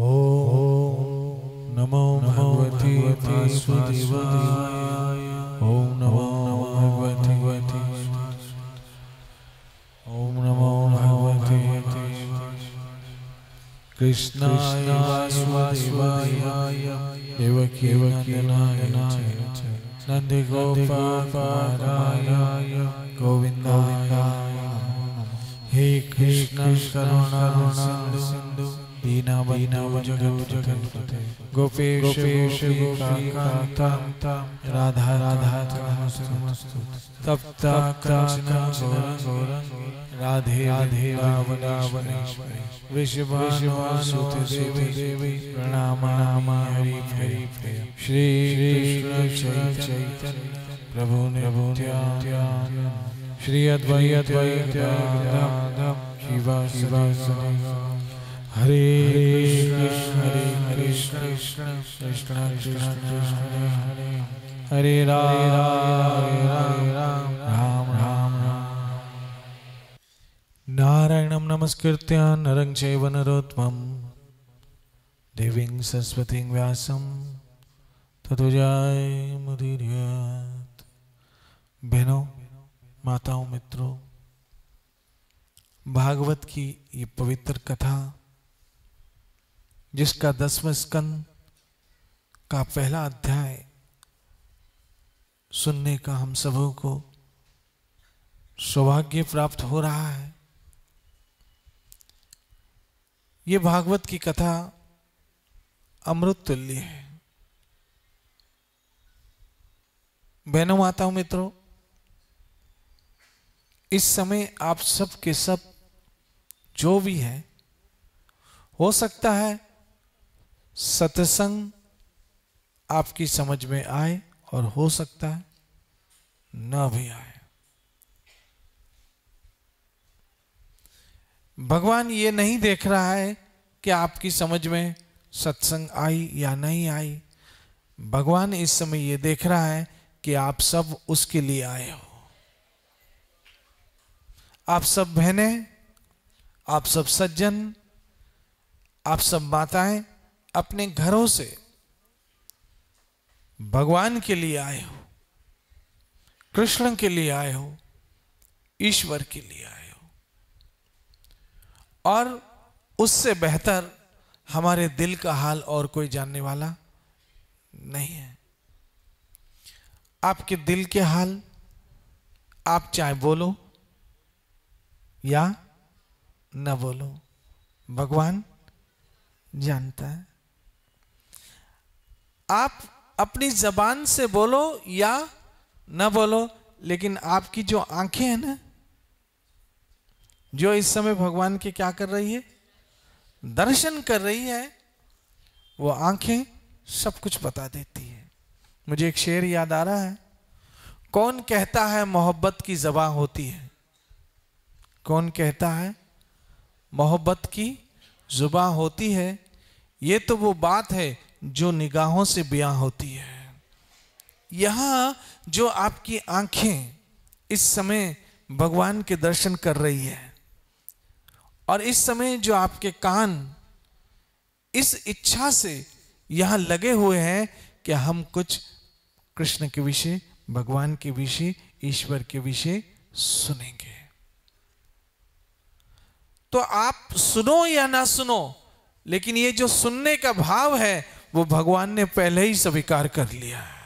ॐ नमो भगवति वासुदेवाय ॐ नमो भगवति ॐ नमो भगवति कृष्णाय वासुदेवाय देवकी वकीलाय नन्दगोपाय गोविन्दाय हे कृष्ण करुणा सिन्धु राधा राधा राधे राधे प्रणाम श्री प्रभु प्रभु श्री अद्वैत शिवा शिवा हरे हरे कृष्ण कृष्ण कृष्ण कृष्ण हरे हरे राम राम राम राम राम नारायणं नमस्कृत्य नरं चैव बहनों माताओं मित्रों भागवत की ये पवित्र कथा जिसका दसवें स्कंद का पहला अध्याय सुनने का हम सबों को सौभाग्य प्राप्त हो रहा है ये भागवत की कथा अमृत तुल्य है बहनों माताओं मित्रों इस समय आप सब के सब जो भी है हो सकता है सत्संग आपकी समझ में आए और हो सकता है ना भी आए भगवान ये नहीं देख रहा है कि आपकी समझ में सत्संग आई या नहीं आई भगवान इस समय ये देख रहा है कि आप सब उसके लिए आए हो आप सब बहनें आप सब सज्जन आप सब माताएं अपने घरों से भगवान के लिए आए हो कृष्ण के लिए आए हो ईश्वर के लिए आए हो और उससे बेहतर हमारे दिल का हाल और कोई जानने वाला नहीं है आपके दिल के हाल आप चाहे बोलो या न बोलो भगवान जानता है आप अपनी जबान से बोलो या ना बोलो लेकिन आपकी जो आंखें हैं ना जो इस समय भगवान के क्या कर रही है दर्शन कर रही है वो आंखें सब कुछ बता देती है मुझे एक शेर याद आ रहा है कौन कहता है मोहब्बत की जबा होती है कौन कहता है मोहब्बत की जुबा होती है ये तो वो बात है जो निगाहों से ब्याह होती है यहां जो आपकी आंखें इस समय भगवान के दर्शन कर रही है और इस समय जो आपके कान इस इच्छा से यहां लगे हुए हैं कि हम कुछ कृष्ण के विषय भगवान के विषय ईश्वर के विषय सुनेंगे तो आप सुनो या ना सुनो लेकिन ये जो सुनने का भाव है वो भगवान ने पहले ही स्वीकार कर लिया है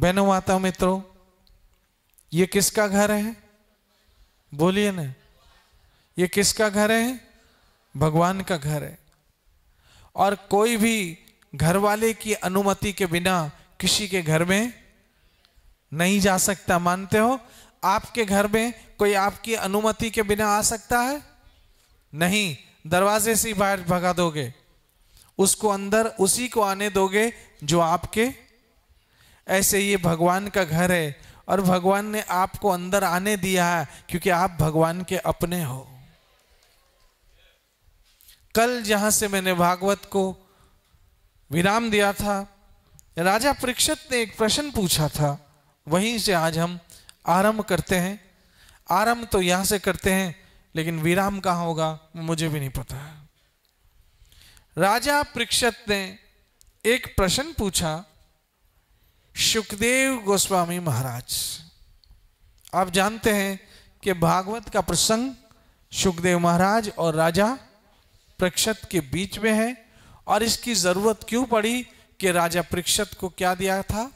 बहनों माता मित्रों ये किसका घर है बोलिए ना ये किसका घर है भगवान का घर है और कोई भी घर वाले की अनुमति के बिना किसी के घर में नहीं जा सकता मानते हो आपके घर में कोई आपकी अनुमति के बिना आ सकता है नहीं दरवाजे से बाहर भगा दोगे उसको अंदर उसी को आने दोगे जो आपके ऐसे ये भगवान का घर है और भगवान ने आपको अंदर आने दिया है क्योंकि आप भगवान के अपने हो कल जहां से मैंने भागवत को विराम दिया था राजा परीक्षित ने एक प्रश्न पूछा था वहीं से आज हम आरंभ करते हैं आरंभ तो यहां से करते हैं लेकिन विराम कहाँ होगा मुझे भी नहीं पता राजा प्रक्षत ने एक प्रश्न पूछा सुखदेव गोस्वामी महाराज आप जानते हैं कि भागवत का प्रसंग सुखदेव महाराज और राजा प्रक्षत के बीच में है और इसकी जरूरत क्यों पड़ी कि राजा प्रक्षत को क्या दिया था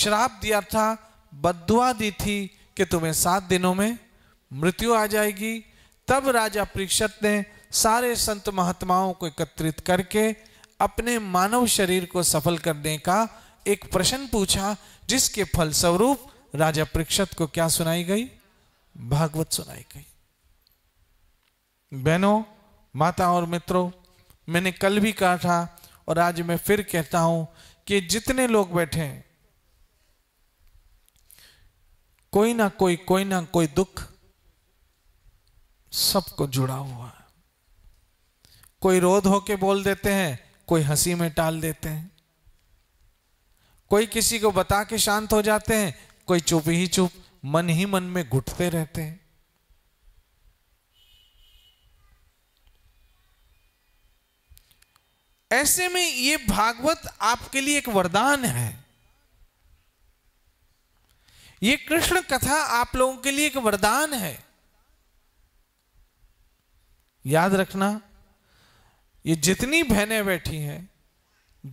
श्राप दिया था बदुआ दी थी कि तुम्हें सात दिनों में मृत्यु आ जाएगी तब राजा परीक्षत ने सारे संत महात्माओं को एकत्रित करके अपने मानव शरीर को सफल करने का एक प्रश्न पूछा जिसके फलस्वरूप राजा परीक्षत को क्या सुनाई गई भागवत सुनाई गई बहनों माता और मित्रों मैंने कल भी कहा था और आज मैं फिर कहता हूं कि जितने लोग बैठे हैं कोई ना कोई कोई ना कोई दुख सबको जुड़ा हुआ है कोई रोध होके बोल देते हैं कोई हंसी में टाल देते हैं कोई किसी को बता के शांत हो जाते हैं कोई चुप ही चुप मन ही मन में घुटते रहते हैं ऐसे में ये भागवत आपके लिए एक वरदान है ये कृष्ण कथा आप लोगों के लिए एक वरदान है याद रखना ये जितनी बहनें बैठी हैं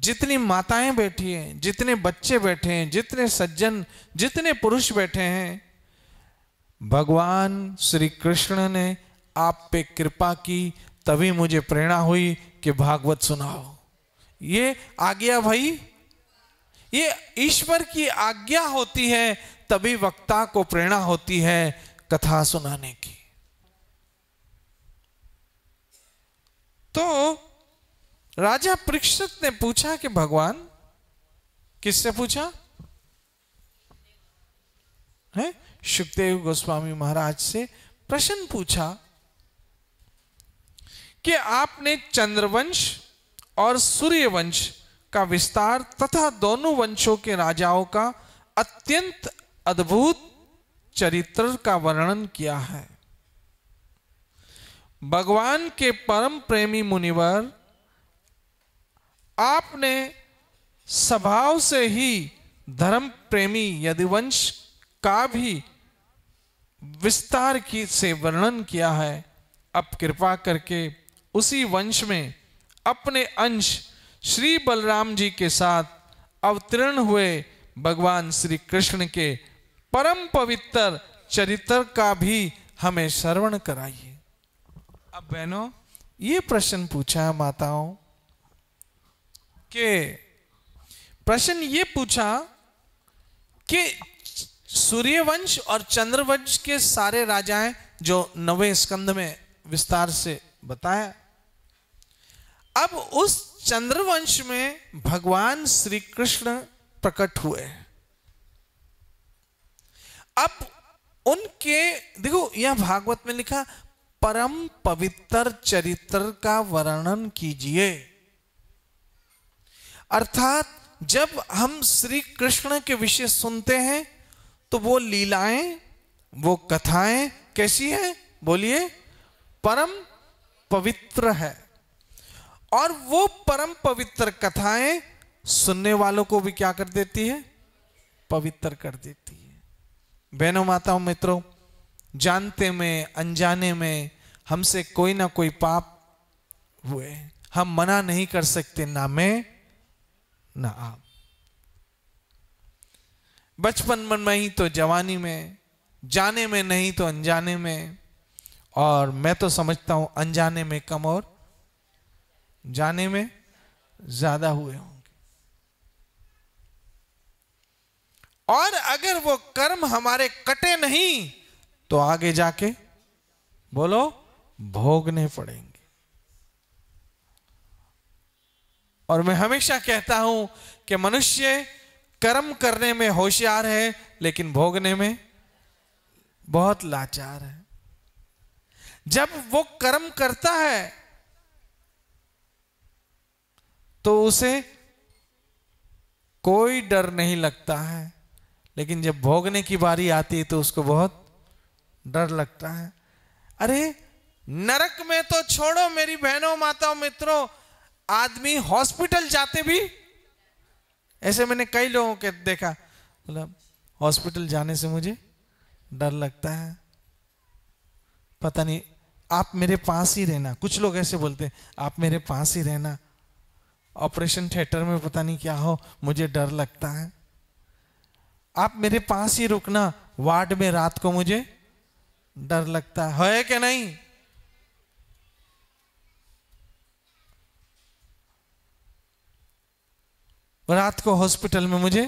जितनी माताएं बैठी हैं जितने बच्चे बैठे हैं जितने सज्जन जितने पुरुष बैठे हैं भगवान श्री कृष्ण ने आप पे कृपा की तभी मुझे प्रेरणा हुई कि भागवत सुनाओ ये आज्ञा भाई ये ईश्वर की आज्ञा होती है तभी वक्ता को प्रेरणा होती है कथा सुनाने तो राजा परीक्षित ने पूछा कि भगवान किससे पूछा है सुखदेव गोस्वामी महाराज से प्रश्न पूछा कि आपने चंद्रवंश और सूर्यवंश का विस्तार तथा दोनों वंशों के राजाओं का अत्यंत अद्भुत चरित्र का वर्णन किया है भगवान के परम प्रेमी मुनिवर आपने स्वभाव से ही धर्म प्रेमी यदिवंश का भी विस्तार की से वर्णन किया है अब कृपा करके उसी वंश में अपने अंश श्री बलराम जी के साथ अवतीर्ण हुए भगवान श्री कृष्ण के परम पवित्र चरित्र का भी हमें श्रवण कराइए अब बहनों ये प्रश्न पूछा माताओं के प्रश्न ये पूछा कि सूर्यवंश और चंद्रवंश के सारे राजाएं जो नवे स्कंद में विस्तार से बताया अब उस चंद्रवंश में भगवान श्री कृष्ण प्रकट हुए अब उनके देखो यह भागवत में लिखा परम पवित्र चरित्र का वर्णन कीजिए अर्थात जब हम श्री कृष्ण के विषय सुनते हैं तो वो लीलाएं वो कथाएं कैसी हैं बोलिए परम पवित्र है और वो परम पवित्र कथाएं सुनने वालों को भी क्या कर देती है पवित्र कर देती है बहनों माताओं मित्रों जानते में अनजाने में हमसे कोई ना कोई पाप हुए हम मना नहीं कर सकते ना मैं ना आप बचपन में ही तो जवानी में जाने में नहीं तो अनजाने में और मैं तो समझता हूं अनजाने में कम और जाने में ज्यादा हुए होंगे और अगर वो कर्म हमारे कटे नहीं तो आगे जाके बोलो भोगने पड़ेंगे और मैं हमेशा कहता हूं कि मनुष्य कर्म करने में होशियार है लेकिन भोगने में बहुत लाचार है जब वो कर्म करता है तो उसे कोई डर नहीं लगता है लेकिन जब भोगने की बारी आती है तो उसको बहुत डर लगता है अरे नरक में तो छोड़ो मेरी बहनों माताओं मित्रों आदमी हॉस्पिटल जाते भी ऐसे मैंने कई लोगों के देखा बोला हॉस्पिटल जाने से मुझे डर लगता है पता नहीं आप मेरे पास ही रहना कुछ लोग ऐसे बोलते हैं आप मेरे पास ही रहना ऑपरेशन थिएटर में पता नहीं क्या हो मुझे डर लगता है आप मेरे पास ही रुकना वार्ड में रात को मुझे डर लगता है कि नहीं रात को हॉस्पिटल में मुझे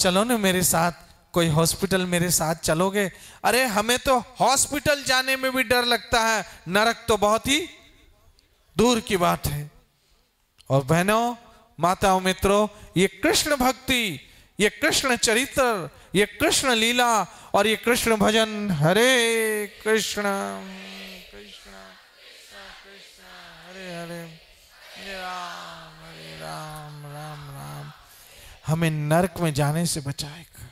चलो ना मेरे साथ कोई हॉस्पिटल मेरे साथ चलोगे अरे हमें तो हॉस्पिटल जाने में भी डर लगता है नरक तो बहुत ही दूर की बात है और बहनों माताओं मित्रों ये कृष्ण भक्ति ये कृष्ण चरित्र ये कृष्ण लीला और ये कृष्ण भजन हरे कृष्ण कृष्ण कृष्ण हरे हरे राम हरे राम राम राम हमें नरक में जाने से बचाएगा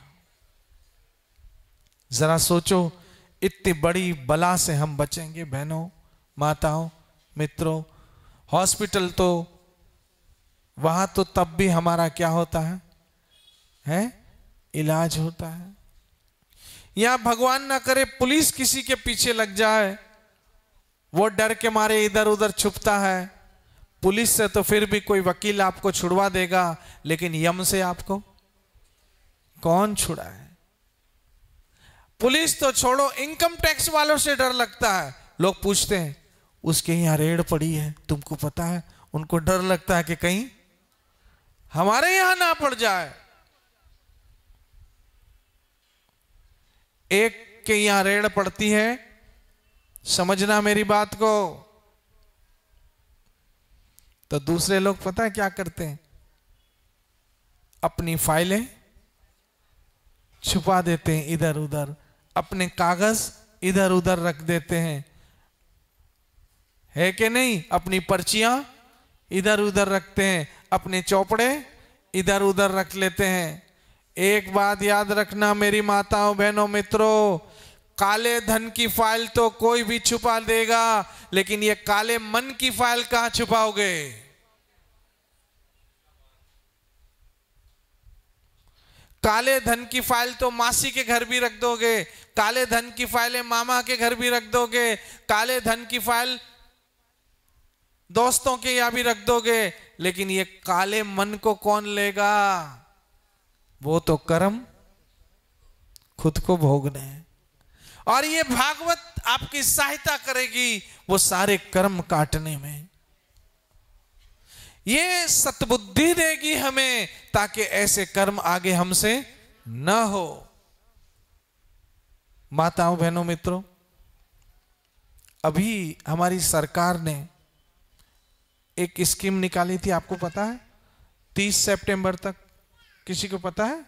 जरा सोचो इतनी बड़ी बला से हम बचेंगे बहनों माताओं मित्रों हॉस्पिटल तो वहां तो तब भी हमारा क्या होता है हैं इलाज होता है या भगवान ना करे पुलिस किसी के पीछे लग जाए वो डर के मारे इधर उधर छुपता है पुलिस से तो फिर भी कोई वकील आपको छुड़वा देगा लेकिन यम से आपको कौन छुड़ा है पुलिस तो छोड़ो इनकम टैक्स वालों से डर लगता है लोग पूछते हैं उसके यहां रेड पड़ी है तुमको पता है उनको डर लगता है कि कहीं हमारे यहां ना पड़ जाए एक के यहां रेड़ पड़ती है समझना मेरी बात को तो दूसरे लोग पता है क्या करते हैं अपनी फाइलें छुपा देते हैं इधर उधर अपने कागज इधर उधर रख देते हैं है कि नहीं अपनी पर्चियां इधर उधर रखते हैं अपने चौपड़े इधर उधर रख लेते हैं एक बात याद रखना मेरी माताओं बहनों मित्रों काले धन की फाइल तो कोई भी छुपा देगा लेकिन ये काले मन की फाइल कहां छुपाओगे काले धन की फाइल तो मासी के घर भी रख दोगे काले धन की फाइलें मामा के घर भी रख दोगे काले धन की फाइल दोस्तों के यहां भी रख दोगे लेकिन ये काले मन को कौन लेगा वो तो कर्म खुद को भोगने हैं और ये भागवत आपकी सहायता करेगी वो सारे कर्म काटने में ये सतबुद्धि देगी हमें ताकि ऐसे कर्म आगे हमसे न हो माताओं बहनों मित्रों अभी हमारी सरकार ने एक स्कीम निकाली थी आपको पता है 30 सितंबर तक किसी को पता है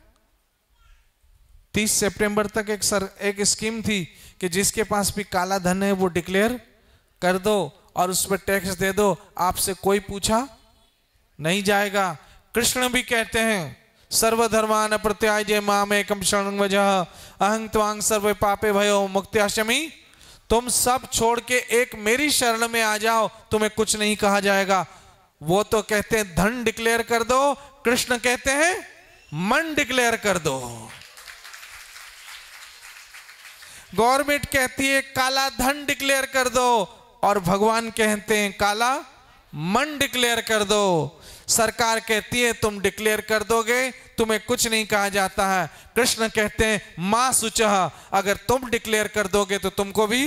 30 सितंबर तक एक सर एक स्कीम थी कि जिसके पास भी काला धन है वो डिक्लेयर कर दो और उस पर टैक्स दे दो आपसे कोई पूछा नहीं जाएगा कृष्ण भी कहते हैं सर्वधर्मान प्रत्याय जय माम एकम शरण वजह अहंग त्वांग सर्व पापे भयो मुक्त्याशमी तुम सब छोड़ के एक मेरी शरण में आ जाओ तुम्हें कुछ नहीं कहा जाएगा वो तो कहते हैं धन डिक्लेयर कर दो कृष्ण कहते हैं मन डिक्लेयर कर दो गवर्नमेंट कहती है काला धन डिक्लेयर कर दो और भगवान कहते हैं काला मन डिक्लेयर कर दो सरकार कहती है तुम डिक्लेयर कर दोगे तुम्हें कुछ नहीं कहा जाता है कृष्ण कहते हैं मां सुच अगर तुम डिक्लेयर कर दोगे तो तुमको भी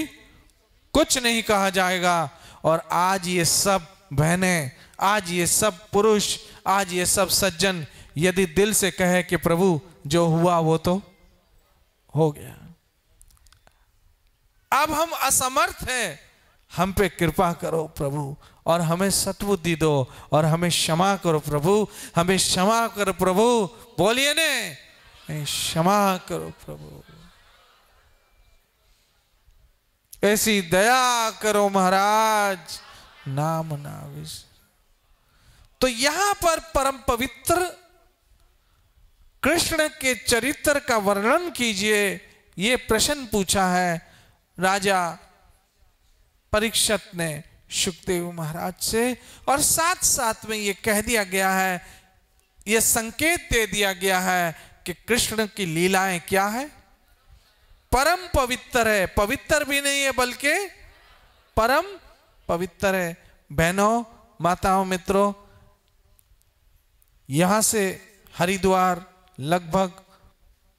कुछ नहीं कहा जाएगा और आज ये सब बहनें आज ये सब पुरुष आज ये सब सज्जन यदि दिल से कहे कि प्रभु जो हुआ वो तो हो गया अब हम असमर्थ हैं हम पे कृपा करो प्रभु और हमें सतबुद्धि दो और हमें क्षमा करो प्रभु हमें क्षमा करो प्रभु बोलिए ने क्षमा करो प्रभु ऐसी दया करो महाराज नाम नाविश तो यहां पर परम पवित्र कृष्ण के चरित्र का वर्णन कीजिए ये प्रश्न पूछा है राजा परीक्षत ने सुखदेव महाराज से और साथ साथ में ये कह दिया गया है ये संकेत दे दिया गया है कि कृष्ण की लीलाएं क्या है परम पवित्र है पवित्र भी नहीं है बल्कि परम पवित्र है बहनों माताओं मित्रों यहां से हरिद्वार लगभग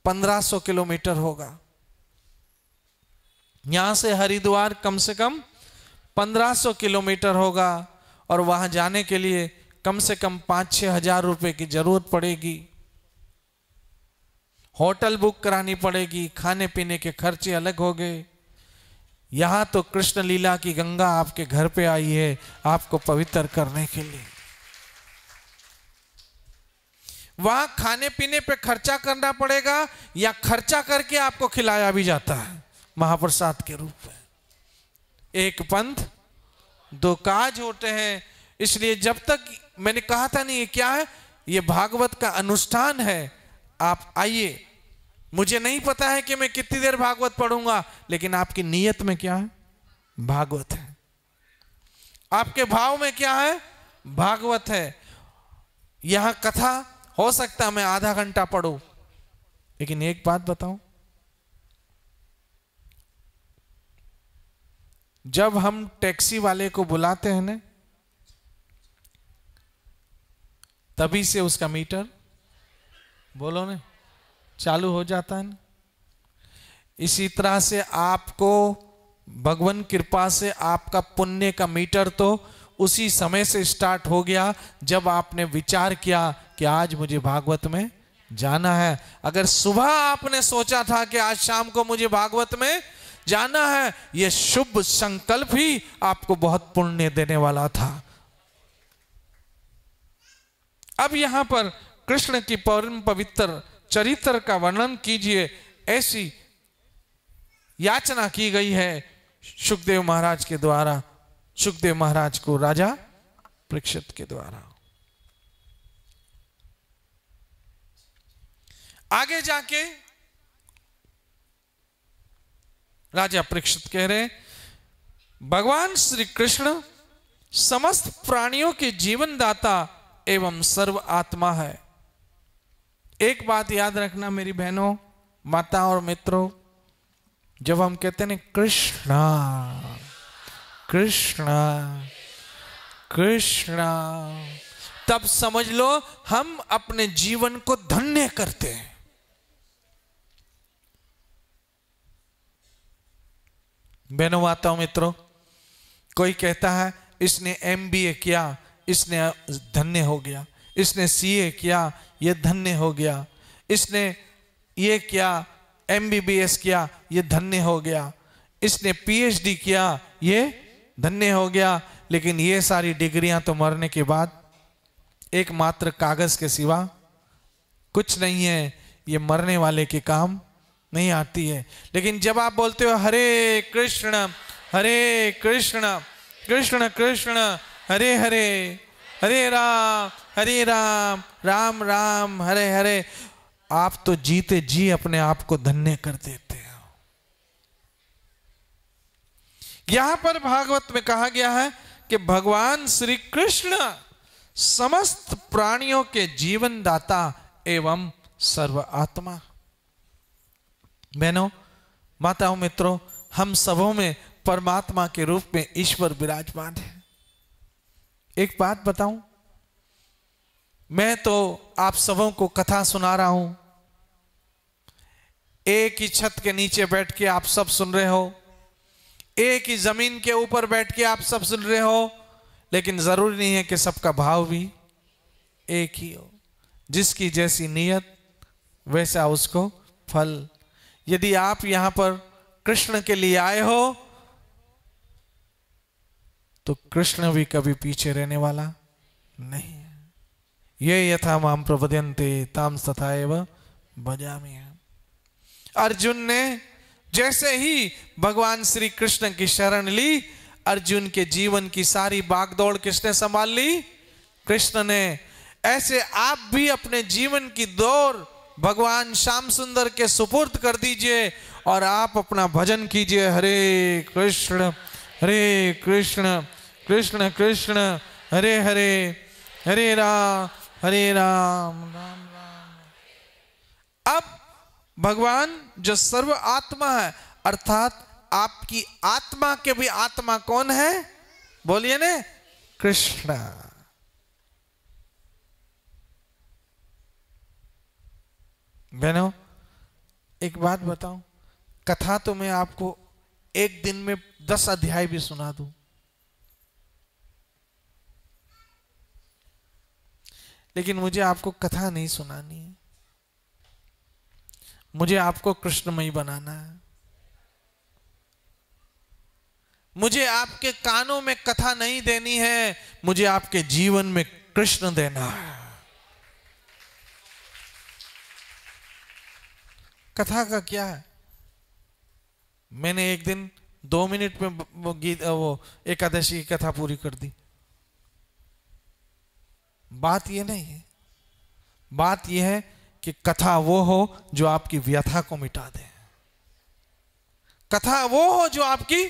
1500 किलोमीटर होगा यहां से हरिद्वार कम से कम 1500 किलोमीटर होगा और वहां जाने के लिए कम से कम पांच छह हजार रुपए की ज़रूरत पड़ेगी होटल बुक करानी पड़ेगी खाने पीने के खर्चे अलग हो गए यहां तो कृष्ण लीला की गंगा आपके घर पे आई है आपको पवित्र करने के लिए वहां खाने पीने पे खर्चा करना पड़ेगा या खर्चा करके आपको खिलाया भी जाता है महाप्रसाद के रूप में एक पंथ दो काज होते हैं इसलिए जब तक मैंने कहा था नहीं ये क्या है ये भागवत का अनुष्ठान है आप आइए मुझे नहीं पता है कि मैं कितनी देर भागवत पढ़ूंगा लेकिन आपकी नीयत में क्या है भागवत है आपके भाव में क्या है भागवत है यहां कथा हो सकता मैं आधा घंटा पढ़ू लेकिन एक बात बताऊं जब हम टैक्सी वाले को बुलाते हैं ना तभी से उसका मीटर बोलो ना चालू हो जाता है ना इसी तरह से आपको भगवान कृपा से आपका पुण्य का मीटर तो उसी समय से स्टार्ट हो गया जब आपने विचार किया कि आज मुझे भागवत में जाना है अगर सुबह आपने सोचा था कि आज शाम को मुझे भागवत में जाना है यह शुभ संकल्प ही आपको बहुत पुण्य देने वाला था अब यहां पर कृष्ण की परम पवित्र चरित्र का वर्णन कीजिए ऐसी याचना की गई है सुखदेव महाराज के द्वारा सुखदेव महाराज को राजा परीक्षित के द्वारा आगे जाके राजा परीक्षित कह रहे भगवान श्री कृष्ण समस्त प्राणियों के जीवन दाता एवं सर्व आत्मा है एक बात याद रखना मेरी बहनों माता और मित्रों जब हम कहते हैं कृष्णा कृष्णा कृष्णा तब समझ लो हम अपने जीवन को धन्य करते हैं बहनों हूं मित्रों कोई कहता है इसने एमबीए किया इसने धन्य हो गया इसने सीए किया ये धन्य हो गया इसने ये किया एमबीबीएस किया ये धन्य हो गया इसने पीएचडी किया ये धन्य हो गया लेकिन ये सारी डिग्रियां तो मरने के बाद एकमात्र कागज के सिवा कुछ नहीं है ये मरने वाले के काम नहीं आती है लेकिन जब आप बोलते हो हरे कृष्ण हरे कृष्ण कृष्ण कृष्ण हरे हरे हरे राम हरे राम राम राम हरे हरे आप तो जीते जी अपने आप को धन्य कर देते यहां पर भागवत में कहा गया है कि भगवान श्री कृष्ण समस्त प्राणियों के जीवन दाता एवं सर्व आत्मा बहनों माताओं मित्रों हम सबों में परमात्मा के रूप में ईश्वर विराजमान है एक बात बताऊं मैं तो आप सबों को कथा सुना रहा हूं एक ही छत के नीचे बैठ के आप सब सुन रहे हो एक ही जमीन के ऊपर बैठ के आप सब सुन रहे हो लेकिन जरूरी नहीं है कि सबका भाव भी एक ही हो जिसकी जैसी नीयत वैसा उसको फल यदि आप यहां पर कृष्ण के लिए आए हो तो कृष्ण भी कभी पीछे रहने वाला नहीं है ये यथा माम प्रबदे ताम तथा एवं बजामी अर्जुन ने जैसे ही भगवान श्री कृष्ण की शरण ली अर्जुन के जीवन की सारी बागदौड़ किसने संभाल ली कृष्ण ने ऐसे आप भी अपने जीवन की दौड़ भगवान श्याम सुंदर के सुपुर्द कर दीजिए और आप अपना भजन कीजिए हरे कृष्ण हरे कृष्ण कृष्ण कृष्ण हरे हरे हरे राम हरे राम राम राम अब भगवान जो सर्व आत्मा है अर्थात आपकी आत्मा के भी आत्मा कौन है बोलिए ने कृष्णा बहनों एक बात बताऊं कथा तो मैं आपको एक दिन में दस अध्याय भी सुना दूं लेकिन मुझे आपको कथा नहीं सुनानी है मुझे आपको कृष्णमयी बनाना है मुझे आपके कानों में कथा नहीं देनी है मुझे आपके जीवन में कृष्ण देना है कथा का क्या है मैंने एक दिन दो मिनट में वो गीत वो एकादशी की कथा पूरी कर दी बात ये नहीं है बात यह है कि कथा वो हो जो आपकी व्यथा को मिटा दे कथा वो हो जो आपकी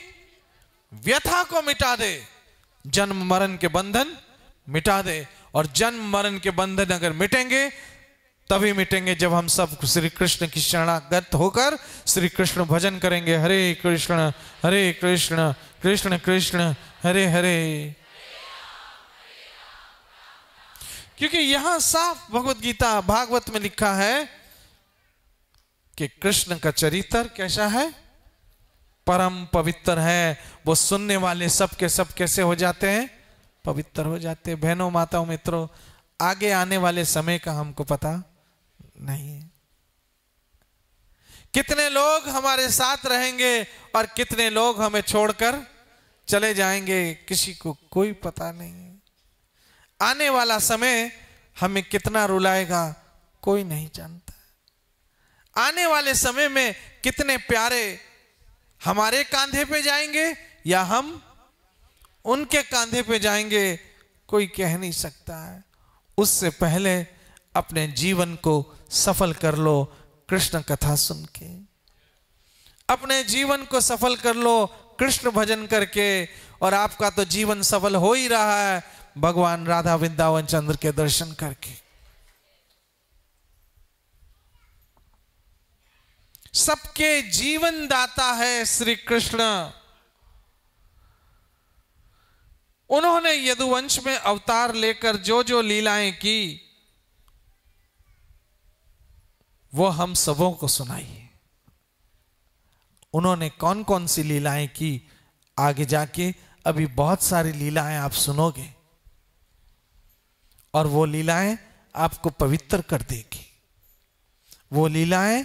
व्यथा को मिटा दे जन्म मरण के बंधन मिटा दे और जन्म मरण के बंधन अगर मिटेंगे तभी मिटेंगे जब हम सब श्री कृष्ण की शरणागत होकर श्री कृष्ण भजन करेंगे हरे कृष्ण हरे कृष्ण कृष्ण कृष्ण हरे हरे क्योंकि यहां साफ भगवत गीता भागवत में लिखा है कि कृष्ण का चरित्र कैसा है परम पवित्र है वो सुनने वाले सब के सब कैसे हो जाते हैं पवित्र हो जाते हैं बहनों माताओं मित्रों आगे आने वाले समय का हमको पता नहीं है कितने लोग हमारे साथ रहेंगे और कितने लोग हमें छोड़कर चले जाएंगे किसी को कोई पता नहीं आने वाला समय हमें कितना रुलाएगा कोई नहीं जानता आने वाले समय में कितने प्यारे हमारे कांधे पे जाएंगे या हम उनके कांधे पे जाएंगे कोई कह नहीं सकता है उससे पहले अपने जीवन को सफल कर लो कृष्ण कथा सुन के अपने जीवन को सफल कर लो कृष्ण भजन करके और आपका तो जीवन सफल हो ही रहा है भगवान राधा वृंदावन चंद्र के दर्शन करके सबके जीवन दाता है श्री कृष्ण उन्होंने यदुवंश में अवतार लेकर जो जो लीलाएं की वो हम सबों को सुनाई उन्होंने कौन कौन सी लीलाएं की आगे जाके अभी बहुत सारी लीलाएं आप सुनोगे और वो लीलाएं आपको पवित्र कर देगी वो लीलाएं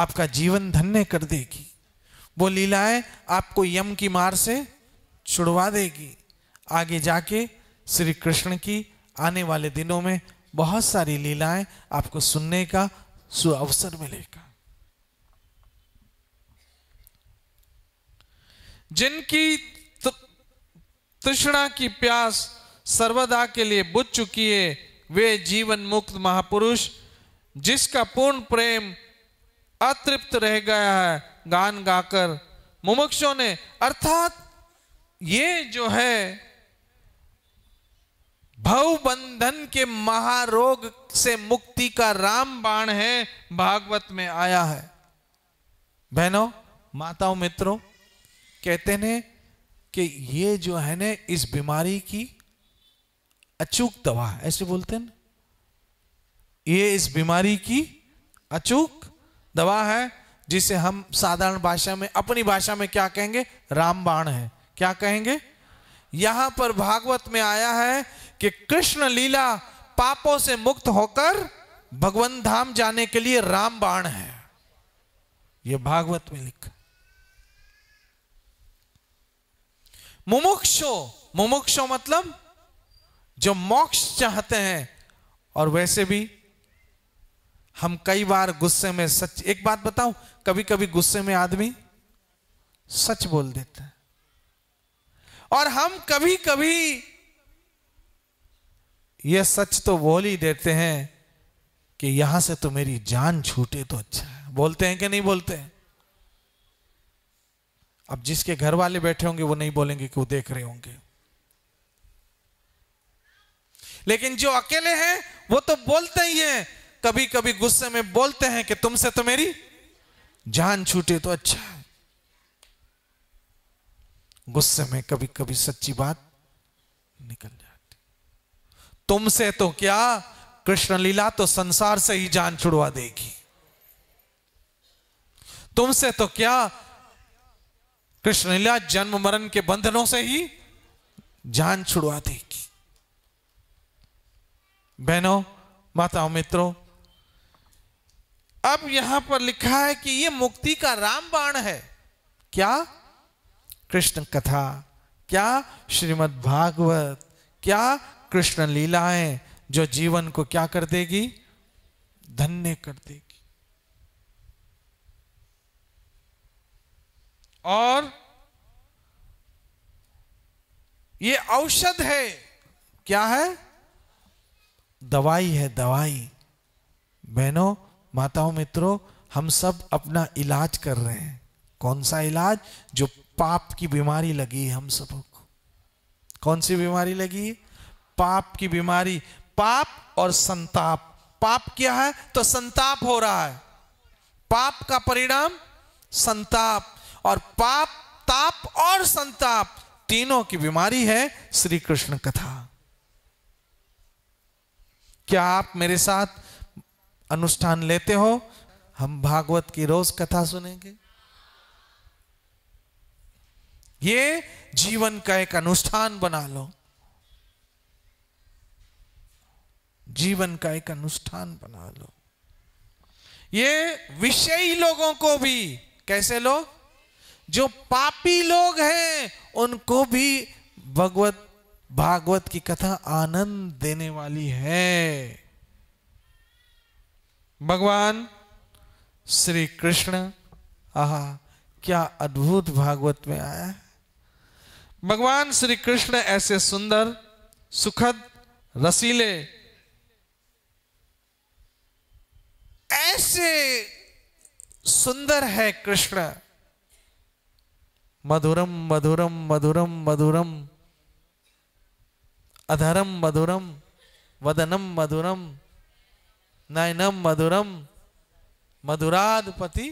आपका जीवन धन्य कर देगी वो लीलाएं आपको यम की मार से छुड़वा देगी आगे जाके श्री कृष्ण की आने वाले दिनों में बहुत सारी लीलाएं आपको सुनने का सुअवसर मिलेगा जिनकी तृष्णा की प्यास सर्वदा के लिए बुझ चुकी है वे जीवन मुक्त महापुरुष जिसका पूर्ण प्रेम अतृप्त रह गया है गान गाकर मुमुक्षों ने अर्थात ये जो है भव बंधन के महारोग से मुक्ति का राम बाण है भागवत में आया है बहनों माताओं मित्रों कहते हैं कि ये जो है ना इस बीमारी की अचूक दवा ऐसे बोलते हैं ये इस बीमारी की अचूक दवा है जिसे हम साधारण भाषा में अपनी भाषा में क्या कहेंगे रामबाण है क्या कहेंगे यहां पर भागवत में आया है कि कृष्ण लीला पापों से मुक्त होकर भगवान धाम जाने के लिए रामबाण है यह भागवत में लिखा मुमुक्षो मुमुक्षो मतलब जो मोक्ष चाहते हैं और वैसे भी हम कई बार गुस्से में सच एक बात बताऊं कभी कभी गुस्से में आदमी सच बोल देता है और हम कभी कभी यह सच तो बोल ही देते हैं कि यहां से तो मेरी जान छूटे तो अच्छा है बोलते हैं कि नहीं बोलते हैं अब जिसके घर वाले बैठे होंगे वो नहीं बोलेंगे कि वो देख रहे होंगे लेकिन जो अकेले हैं वो तो बोलते ही हैं कभी कभी गुस्से में बोलते हैं कि तुमसे तो मेरी जान छूटे तो अच्छा है गुस्से में कभी कभी सच्ची बात निकल जाती तुमसे तो क्या कृष्ण लीला तो संसार से ही जान छुड़वा देगी तुमसे तो क्या कृष्ण लीला जन्म मरण के बंधनों से ही जान छुड़वा देगी बहनों माताओं मित्रों अब यहां पर लिखा है कि यह मुक्ति का रामबाण है क्या कृष्ण कथा क्या श्रीमद् भागवत क्या कृष्ण लीलाएं जो जीवन को क्या कर देगी धन्य कर देगी और ये औषध है क्या है दवाई है दवाई बहनों माताओं मित्रों हम सब अपना इलाज कर रहे हैं कौन सा इलाज जो पाप की बीमारी लगी है हम को कौन सी बीमारी लगी है पाप की बीमारी पाप और संताप पाप क्या है तो संताप हो रहा है पाप का परिणाम संताप और पाप ताप और संताप तीनों की बीमारी है श्री कृष्ण कथा क्या आप मेरे साथ अनुष्ठान लेते हो हम भागवत की रोज कथा सुनेंगे ये जीवन का एक अनुष्ठान बना लो जीवन का एक अनुष्ठान बना लो ये विषयी लोगों को भी कैसे लोग जो पापी लोग हैं उनको भी भगवत भागवत की कथा आनंद देने वाली है भगवान श्री कृष्ण आहा क्या अद्भुत भागवत में आया है भगवान श्री कृष्ण ऐसे सुंदर सुखद रसीले ऐसे सुंदर है कृष्ण मधुरम मधुरम मधुरम मधुरम अधरम मधुरम वदनम मधुरम नयनम मधुरम मधुराधिपति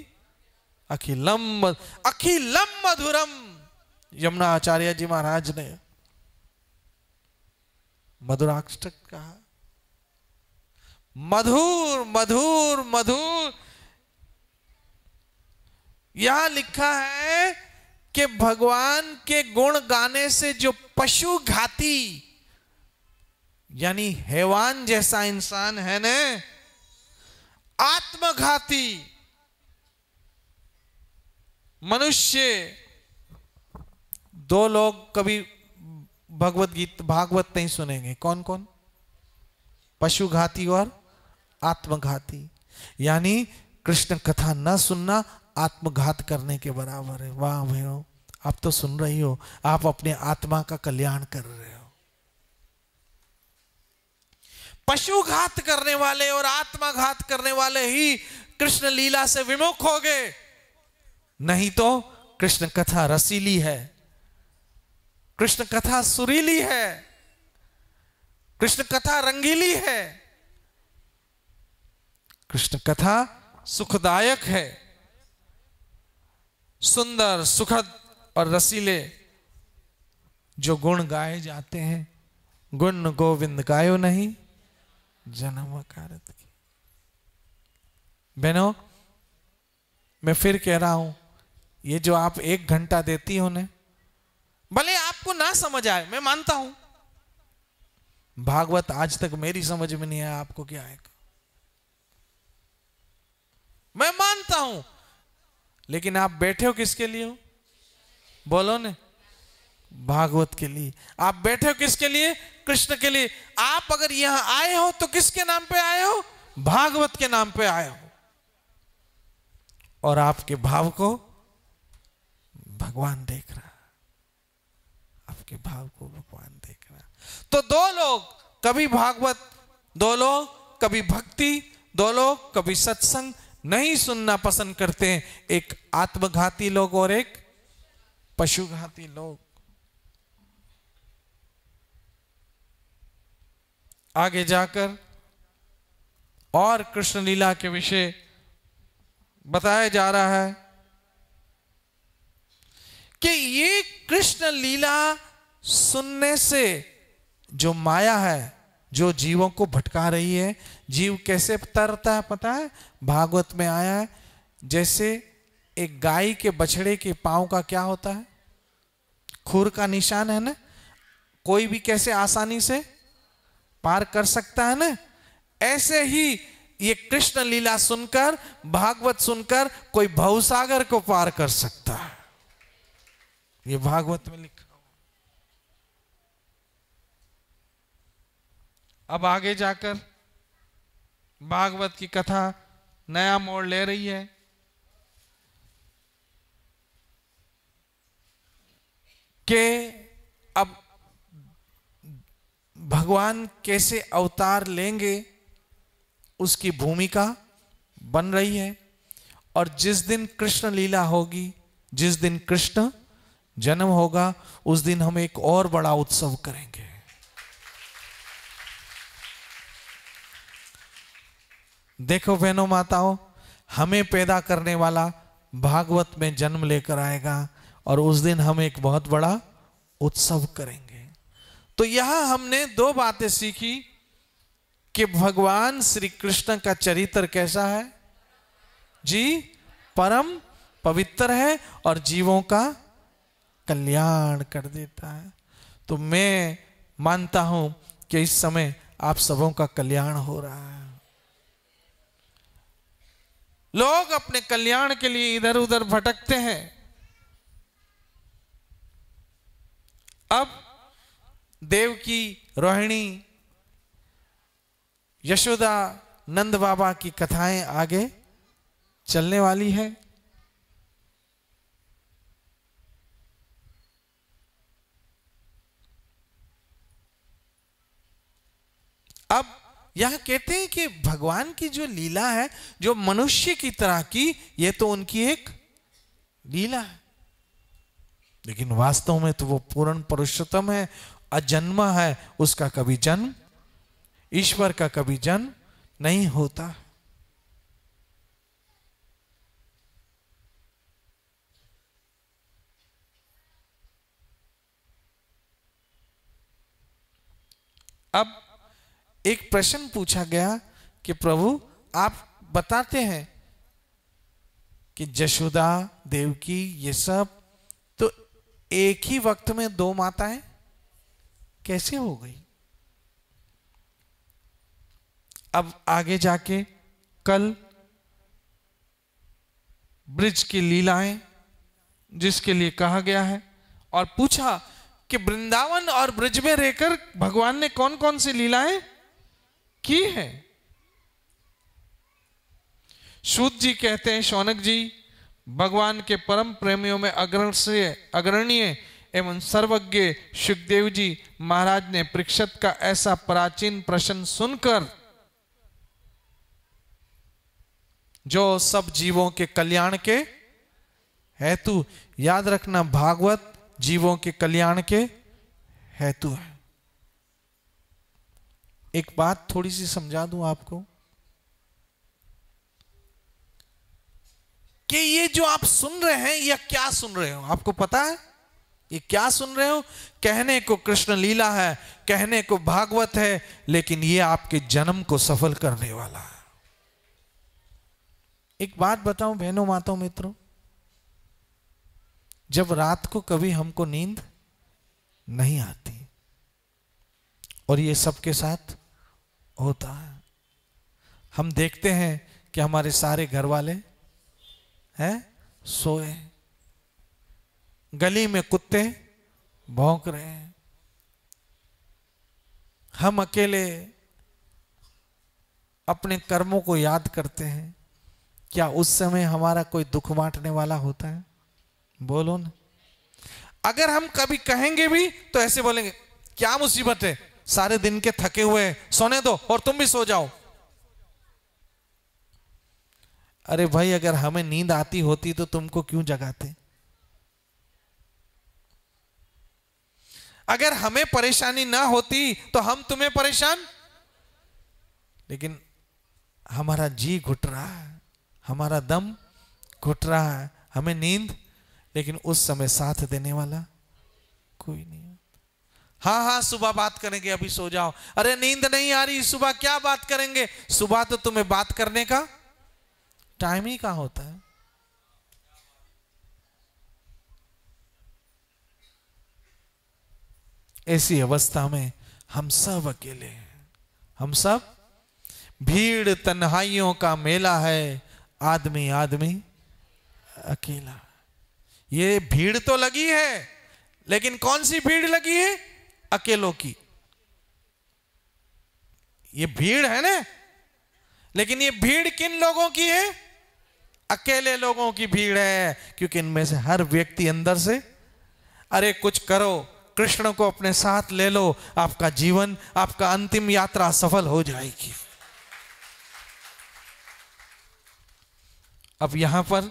अखिलम अखिलम मधुरम यमुना आचार्य जी महाराज ने मधुराक्षक कहा मधुर मधुर मधुर यह लिखा है कि भगवान के गुण गाने से जो पशु घाती यानी हैवान जैसा इंसान है न आत्मघाती मनुष्य दो लोग कभी भगवत गीत भागवत नहीं सुनेंगे कौन कौन पशुघाती और आत्मघाती यानी कृष्ण कथा न सुनना आत्मघात करने के बराबर है वाह भैरव आप तो सुन रही हो आप अपने आत्मा का कल्याण कर रहे हो पशु घात करने वाले और आत्माघात करने वाले ही कृष्ण लीला से विमुख हो गए नहीं तो कृष्ण कथा रसीली है कृष्ण कथा सुरीली है कृष्ण कथा रंगीली है कृष्ण कथा सुखदायक है सुंदर सुखद और रसीले जो गुण गाए जाते हैं गुण गोविंद गायो नहीं जन्म कारत की बहनों मैं फिर कह रहा हूं ये जो आप एक घंटा देती हो ने भले आपको ना समझ आए मैं मानता हूं भागवत आज तक मेरी समझ में नहीं आया आपको क्या आएगा मैं मानता हूं लेकिन आप बैठे हो किसके लिए हो बोलो ना भागवत के लिए आप बैठे हो किसके लिए कृष्ण के लिए आप अगर यहां आए हो तो किसके नाम पे आए हो भागवत के नाम पे आए हो और आपके भाव को भगवान देख रहा आपके भाव को भगवान देख रहा तो दो लोग कभी भागवत दो लोग कभी भक्ति दो लोग कभी सत्संग नहीं सुनना पसंद करते हैं एक आत्मघाती लोग और एक पशुघाती लोग आगे जाकर और कृष्ण लीला के विषय बताया जा रहा है कि ये कृष्ण लीला सुनने से जो माया है जो जीवों को भटका रही है जीव कैसे तरता है पता है भागवत में आया है जैसे एक गाय के बछड़े के पांव का क्या होता है खुर का निशान है ना कोई भी कैसे आसानी से पार कर सकता है ना ऐसे ही ये कृष्ण लीला सुनकर भागवत सुनकर कोई भवसागर को पार कर सकता है ये भागवत में लिखा हुआ अब आगे जाकर भागवत की कथा नया मोड़ ले रही है के अब भगवान कैसे अवतार लेंगे उसकी भूमिका बन रही है और जिस दिन कृष्ण लीला होगी जिस दिन कृष्ण जन्म होगा उस दिन हम एक और बड़ा उत्सव करेंगे देखो बहनों माताओं हमें पैदा करने वाला भागवत में जन्म लेकर आएगा और उस दिन हम एक बहुत बड़ा उत्सव करेंगे तो यहां हमने दो बातें सीखी कि भगवान श्री कृष्ण का चरित्र कैसा है जी परम पवित्र है और जीवों का कल्याण कर देता है तो मैं मानता हूं कि इस समय आप सबों का कल्याण हो रहा है लोग अपने कल्याण के लिए इधर उधर भटकते हैं अब देव की रोहिणी यशोदा नंद बाबा की कथाएं आगे चलने वाली है अब यह कहते हैं कि भगवान की जो लीला है जो मनुष्य की तरह की यह तो उनकी एक लीला है लेकिन वास्तव में तो वो पूर्ण पुरुषोत्तम है अजन्मा है उसका कभी जन्म ईश्वर का कभी जन्म नहीं होता अब एक प्रश्न पूछा गया कि प्रभु आप बताते हैं कि जशोदा देवकी ये सब तो एक ही वक्त में दो माताएं कैसे हो गई अब आगे जाके कल ब्रिज की लीलाएं जिसके लिए कहा गया है और पूछा कि वृंदावन और ब्रिज में रहकर भगवान ने कौन कौन सी लीलाएं की है सूत जी कहते हैं शौनक जी भगवान के परम प्रेमियों में से अग्रणीय एवं सर्वज्ञ सुखदेव जी महाराज ने परीक्षत का ऐसा प्राचीन प्रश्न सुनकर जो सब जीवों के कल्याण के हेतु याद रखना भागवत जीवों के कल्याण के हेतु है एक बात थोड़ी सी समझा दूं आपको कि ये जो आप सुन रहे हैं या क्या सुन रहे हो आपको पता है ये क्या सुन रहे हो कहने को कृष्ण लीला है कहने को भागवत है लेकिन ये आपके जन्म को सफल करने वाला है एक बात बताऊं बहनों माताओं मित्रों जब रात को कभी हमको नींद नहीं आती और ये सबके साथ होता है हम देखते हैं कि हमारे सारे घर वाले हैं सोए हैं गली में कुत्ते भौंक रहे हैं हम अकेले अपने कर्मों को याद करते हैं क्या उस समय हमारा कोई दुख बांटने वाला होता है बोलो ना अगर हम कभी कहेंगे भी तो ऐसे बोलेंगे क्या मुसीबत है सारे दिन के थके हुए हैं सोने दो और तुम भी सो जाओ अरे भाई अगर हमें नींद आती होती तो तुमको क्यों जगाते अगर हमें परेशानी ना होती तो हम तुम्हें परेशान लेकिन हमारा जी घुट रहा है हमारा दम घुट रहा है हमें नींद लेकिन उस समय साथ देने वाला कोई नहीं हाँ हाँ सुबह बात करेंगे अभी सो जाओ अरे नींद नहीं आ रही सुबह क्या बात करेंगे सुबह तो तुम्हें बात करने का टाइम ही कहा होता है ऐसी अवस्था में हम सब अकेले हैं हम सब भीड़ तन्हाइयों का मेला है आदमी आदमी अकेला ये भीड़ तो लगी है लेकिन कौन सी भीड़ लगी है अकेलों की ये भीड़ है ना लेकिन ये भीड़ किन लोगों की है अकेले लोगों की भीड़ है क्योंकि इनमें से हर व्यक्ति अंदर से अरे कुछ करो कृष्ण को अपने साथ ले लो आपका जीवन आपका अंतिम यात्रा सफल हो जाएगी अब यहां पर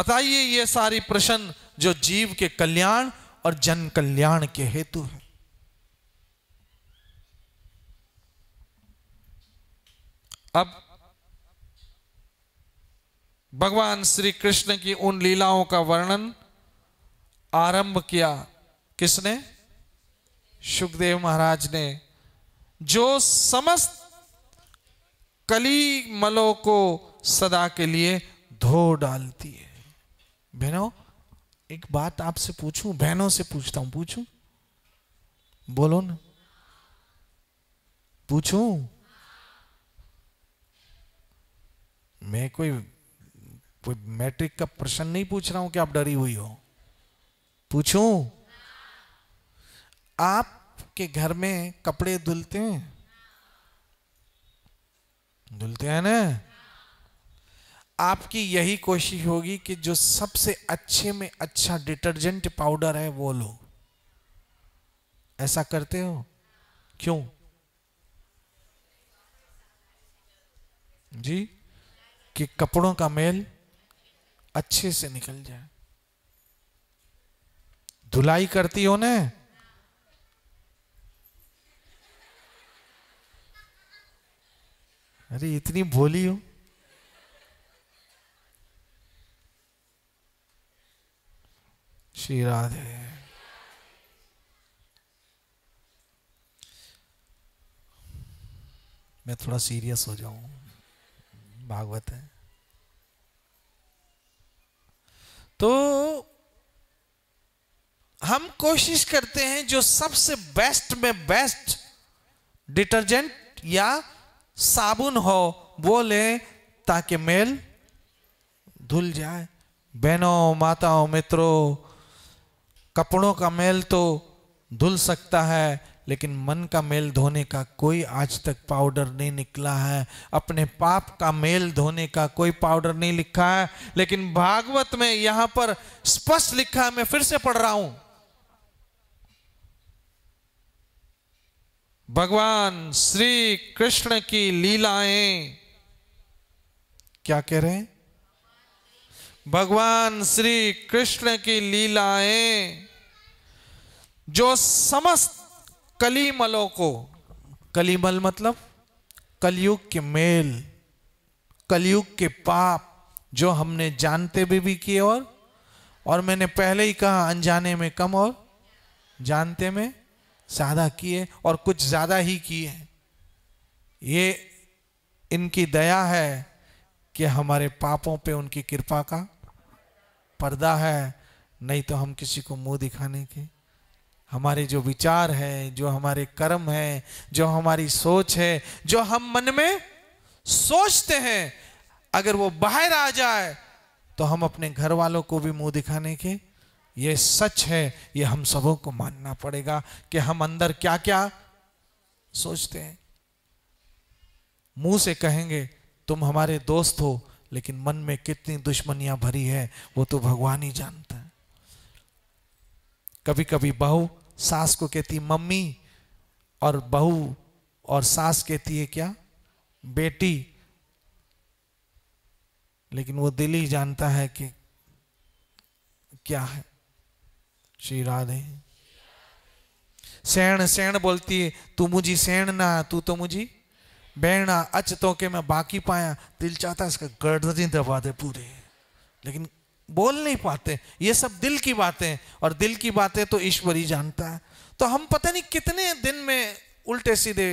बताइए ये सारी प्रश्न जो जीव के कल्याण और जन कल्याण के हेतु है अब भगवान श्री कृष्ण की उन लीलाओं का वर्णन आरंभ किया किसने सुखदेव महाराज ने जो समस्त कली मलो को सदा के लिए धो डालती है बहनों एक बात आपसे पूछू बहनों से पूछता हूं पूछू बोलो ना पूछू मैं कोई कोई मैट्रिक का प्रश्न नहीं पूछ रहा हूं कि आप डरी हुई हो पूछू आपके घर में कपड़े धुलते हैं धुलते हैं ना आपकी यही कोशिश होगी कि जो सबसे अच्छे में अच्छा डिटर्जेंट पाउडर है वो लो ऐसा करते हो क्यों जी कि कपड़ों का मेल अच्छे से निकल जाए धुलाई करती हो ना अरे इतनी भोली हो श्री राधे मैं थोड़ा सीरियस हो जाऊं भागवत है तो हम कोशिश करते हैं जो सबसे बेस्ट में बेस्ट डिटर्जेंट या साबुन हो वो ले ताकि मेल धुल जाए बहनों माताओं मित्रों कपड़ों का मेल तो धुल सकता है लेकिन मन का मेल धोने का कोई आज तक पाउडर नहीं निकला है अपने पाप का मेल धोने का कोई पाउडर नहीं लिखा है लेकिन भागवत में यहां पर स्पष्ट लिखा है मैं फिर से पढ़ रहा हूं भगवान श्री कृष्ण की लीलाएं क्या कह रहे हैं भगवान श्री कृष्ण की लीलाएं जो समस्त कलीमलों को कलीमल मतलब कलयुग के मेल कलयुग के पाप जो हमने जानते भी भी किए और और मैंने पहले ही कहा अनजाने में कम और जानते में साधा किए और कुछ ज़्यादा ही किए ये इनकी दया है कि हमारे पापों पे उनकी कृपा का पर्दा है नहीं तो हम किसी को मुंह दिखाने के हमारे जो विचार है जो हमारे कर्म है जो हमारी सोच है जो हम मन में सोचते हैं अगर वो बाहर आ जाए तो हम अपने घर वालों को भी मुंह दिखाने के ये सच है ये हम सबों को मानना पड़ेगा कि हम अंदर क्या क्या सोचते हैं मुंह से कहेंगे तुम हमारे दोस्त हो लेकिन मन में कितनी दुश्मनियां भरी है वो तो भगवान ही जानता है कभी कभी बहू सास को कहती मम्मी और बहू और सास कहती है क्या बेटी लेकिन वो दिल ही जानता है कि क्या है श्री राधे सैण सैण बोलती है तू मुझी सैण ना तू तो मुझी बहण आ अच तो के मैं बाकी पाया दिल चाहता इसका गर्दन ही दबा दे पूरे लेकिन बोल नहीं पाते ये सब दिल की बातें और दिल की बातें तो ईश्वर ही जानता है तो हम पता नहीं कितने दिन में उल्टे सीधे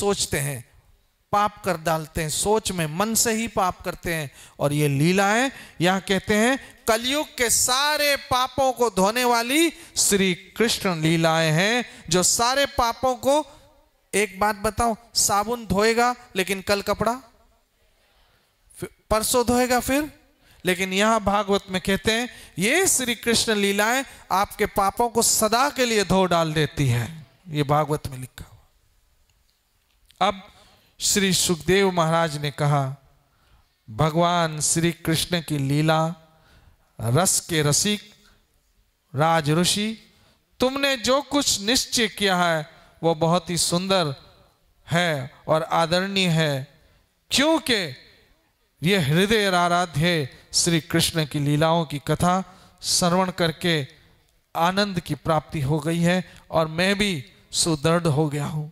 सोचते हैं पाप कर डालते हैं सोच में मन से ही पाप करते हैं और ये लीलाएं है यह कहते हैं कलयुग के सारे पापों को धोने वाली श्री कृष्ण लीलाएं हैं जो सारे पापों को एक बात बताओ साबुन धोएगा लेकिन कल कपड़ा परसों धोएगा फिर लेकिन यहां भागवत में कहते हैं ये श्री कृष्ण लीलाएं आपके पापों को सदा के लिए धो डाल देती है ये भागवत में लिखा हुआ अब श्री सुखदेव महाराज ने कहा भगवान श्री कृष्ण की लीला रस के रसिक राज ऋषि तुमने जो कुछ निश्चय किया है वो बहुत ही सुंदर है और आदरणीय है क्योंकि ये हृदय आराध्य श्री कृष्ण की लीलाओं की कथा श्रवण करके आनंद की प्राप्ति हो गई है और मैं भी सुदृढ़ हो गया हूँ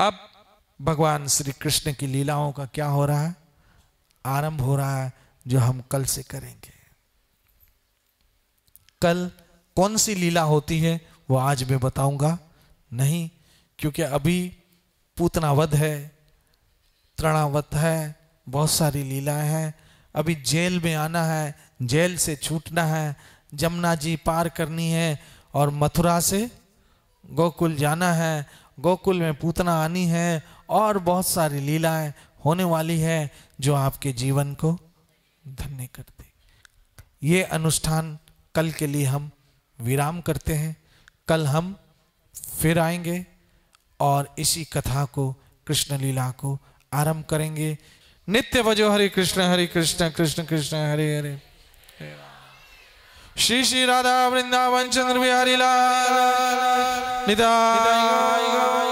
अब भगवान श्री कृष्ण की लीलाओं का क्या हो रहा है आरंभ हो रहा है जो हम कल से करेंगे कल कौन सी लीला होती है वो आज मैं बताऊंगा नहीं क्योंकि अभी पूतनावध है तृणावध है बहुत सारी लीलाएं हैं अभी जेल में आना है जेल से छूटना है जमुना जी पार करनी है और मथुरा से गोकुल जाना है गोकुल में पूतना आनी है और बहुत सारी लीलाएं होने वाली है जो आपके जीवन को धन्य कर देगी ये अनुष्ठान कल के लिए हम विराम करते हैं कल हम फिर आएंगे और इसी कथा को कृष्ण लीला को आरंभ करेंगे नित्य वजो हरे कृष्ण हरे कृष्ण कृष्ण कृष्ण हरे हरे श्री श्री राधा वृंदावन चंद्र बिहारी लाल निदाय